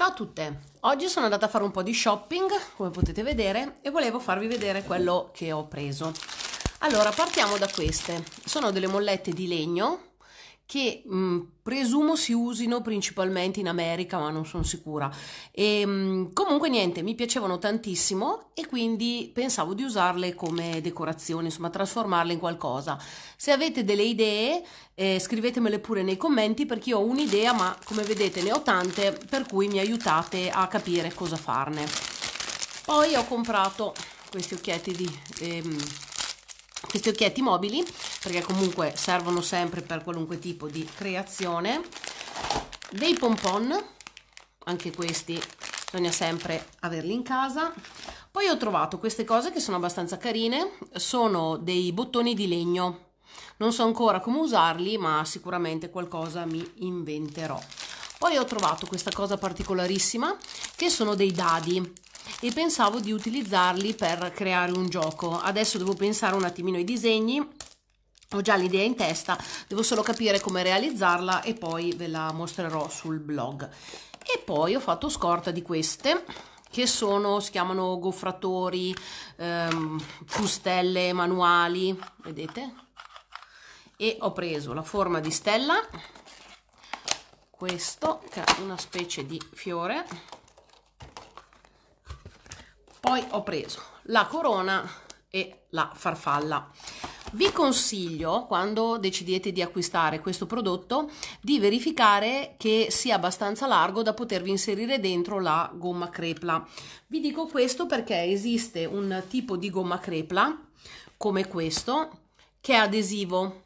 Ciao a tutte, oggi sono andata a fare un po' di shopping, come potete vedere, e volevo farvi vedere quello che ho preso. Allora, partiamo da queste. Sono delle mollette di legno che mh, presumo si usino principalmente in America, ma non sono sicura. E, mh, comunque niente, mi piacevano tantissimo e quindi pensavo di usarle come decorazione, insomma trasformarle in qualcosa. Se avete delle idee eh, scrivetemele pure nei commenti perché io ho un'idea, ma come vedete ne ho tante, per cui mi aiutate a capire cosa farne. Poi ho comprato questi occhietti di... Ehm, questi occhietti mobili perché comunque servono sempre per qualunque tipo di creazione dei pompon anche questi bisogna sempre averli in casa poi ho trovato queste cose che sono abbastanza carine sono dei bottoni di legno non so ancora come usarli ma sicuramente qualcosa mi inventerò poi ho trovato questa cosa particolarissima che sono dei dadi e pensavo di utilizzarli per creare un gioco. Adesso devo pensare un attimino ai disegni, ho già l'idea in testa, devo solo capire come realizzarla e poi ve la mostrerò sul blog. E poi ho fatto scorta di queste che sono, si chiamano goffratori, ehm, fustelle manuali, vedete? E ho preso la forma di stella, questo che è una specie di fiore, poi ho preso la corona e la farfalla vi consiglio quando decidete di acquistare questo prodotto di verificare che sia abbastanza largo da potervi inserire dentro la gomma crepla vi dico questo perché esiste un tipo di gomma crepla come questo che è adesivo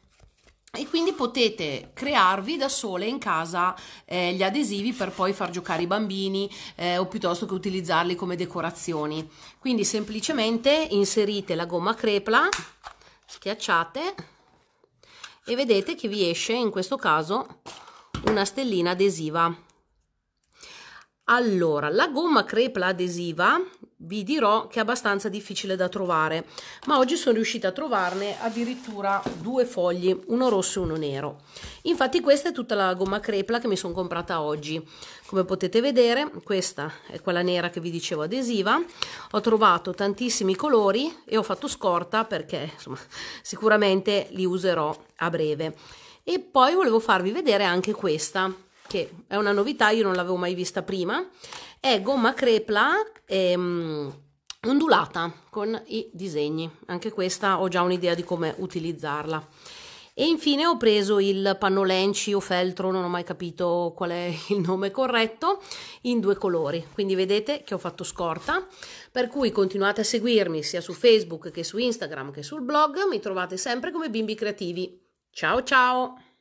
e quindi potete crearvi da sole in casa eh, gli adesivi per poi far giocare i bambini eh, o piuttosto che utilizzarli come decorazioni. Quindi semplicemente inserite la gomma crepla, schiacciate e vedete che vi esce in questo caso una stellina adesiva. Allora, la gomma crepla adesiva vi dirò che è abbastanza difficile da trovare, ma oggi sono riuscita a trovarne addirittura due fogli, uno rosso e uno nero. Infatti questa è tutta la gomma crepla che mi sono comprata oggi. Come potete vedere, questa è quella nera che vi dicevo adesiva. Ho trovato tantissimi colori e ho fatto scorta perché insomma, sicuramente li userò a breve. E poi volevo farvi vedere anche questa che è una novità, io non l'avevo mai vista prima, è gomma crepla ehm, ondulata con i disegni, anche questa ho già un'idea di come utilizzarla. E infine ho preso il pannolenci o feltro, non ho mai capito qual è il nome corretto, in due colori. Quindi vedete che ho fatto scorta. Per cui continuate a seguirmi sia su Facebook che su Instagram che sul blog. Mi trovate sempre come Bimbi Creativi. Ciao ciao!